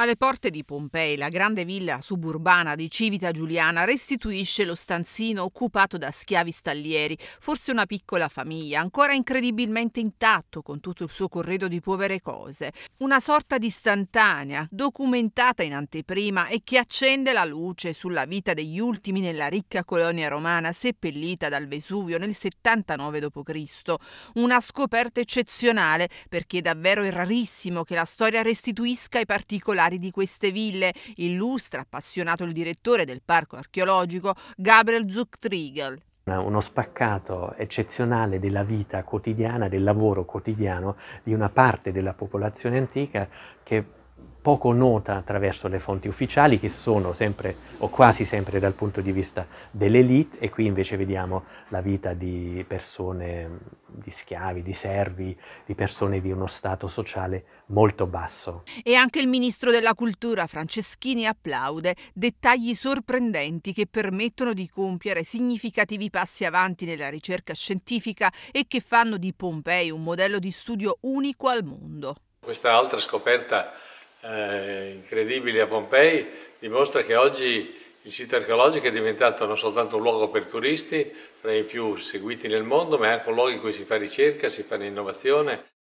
Alle porte di Pompei, la grande villa suburbana di Civita Giuliana restituisce lo stanzino occupato da schiavi stallieri, forse una piccola famiglia, ancora incredibilmente intatto con tutto il suo corredo di povere cose. Una sorta di istantanea, documentata in anteprima e che accende la luce sulla vita degli ultimi nella ricca colonia romana seppellita dal Vesuvio nel 79 d.C. Una scoperta eccezionale perché è davvero rarissimo che la storia restituisca i particolari proprietari di queste ville, illustra appassionato il direttore del parco archeologico Gabriel Zucktriegel uno spaccato eccezionale della vita quotidiana, del lavoro quotidiano di una parte della popolazione antica che poco nota attraverso le fonti ufficiali che sono sempre o quasi sempre dal punto di vista dell'elite e qui invece vediamo la vita di persone, di schiavi, di servi, di persone di uno stato sociale molto basso. E anche il ministro della cultura Franceschini applaude dettagli sorprendenti che permettono di compiere significativi passi avanti nella ricerca scientifica e che fanno di Pompei un modello di studio unico al mondo. Questa altra scoperta eh, incredibili a Pompei dimostra che oggi il sito archeologico è diventato non soltanto un luogo per turisti, tra i più seguiti nel mondo, ma è anche un luogo in cui si fa ricerca, si fa innovazione.